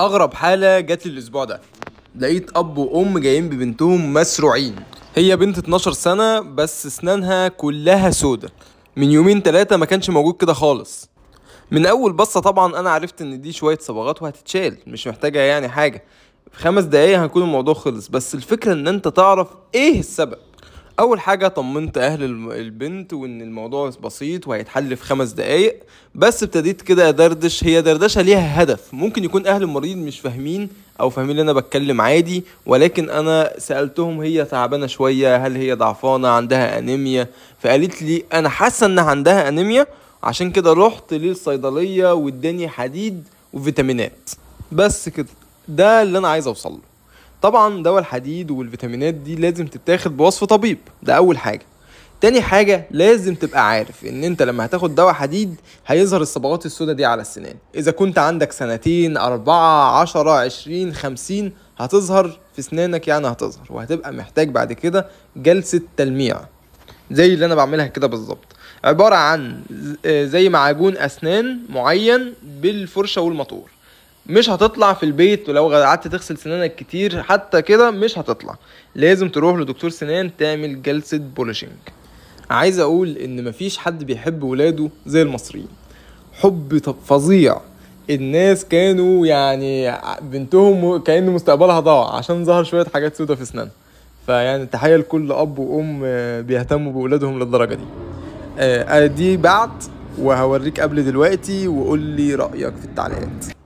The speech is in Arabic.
اغرب حاله جات لي الاسبوع ده لقيت اب وام جايين ببنتهم مسروعين هي بنت 12 سنه بس اسنانها كلها سودة من يومين ثلاثه ما كانش موجود كده خالص من اول بصه طبعا انا عرفت ان دي شويه صبغات وهتتشال مش محتاجه يعني حاجه في خمس دقايق هنكون الموضوع خلص بس الفكره ان انت تعرف ايه السبب اول حاجه طمنت اهل البنت وان الموضوع بسيط وهيتحل في خمس دقايق بس ابتديت كده دردش هي دردشه ليها هدف ممكن يكون اهل المريض مش فاهمين او فاهمين ان انا بتكلم عادي ولكن انا سالتهم هي تعبانه شويه هل هي ضعفانه عندها انيميا فقالت لي انا حاسه انها عندها انيميا عشان كده رحت للصيدليه واداني حديد وفيتامينات بس كده ده اللي انا عايز اوصله طبعا دواء الحديد والفيتامينات دي لازم تتاخد بوصف طبيب ده اول حاجه تاني حاجة لازم تبقى عارف ان انت لما هتاخد دواء حديد هيظهر الصبغات السوداء دي على السنان اذا كنت عندك سنتين اربعة عشرة عشرين خمسين هتظهر في سنانك يعني هتظهر وهتبقى محتاج بعد كده جلسة تلميع زي اللي انا بعملها كده بالظبط عبارة عن آه، زي معجون اسنان معين بالفرشة والمطور مش هتطلع في البيت ولو قعدت تغسل سنانك كتير حتى كده مش هتطلع لازم تروح لدكتور سنان تعمل جلسة بولشينج عايز اقول ان مفيش حد بيحب ولاده زي المصريين حب فظيع الناس كانوا يعني بنتهم كأن مستقبلها ضاع عشان ظهر شوية حاجات سودة في اسنانها فيعني تحية لكل أب وأم بيهتموا بأولادهم للدرجة دي آه، أدي بعد وهوريك قبل دلوقتي وقول لي رأيك في التعليقات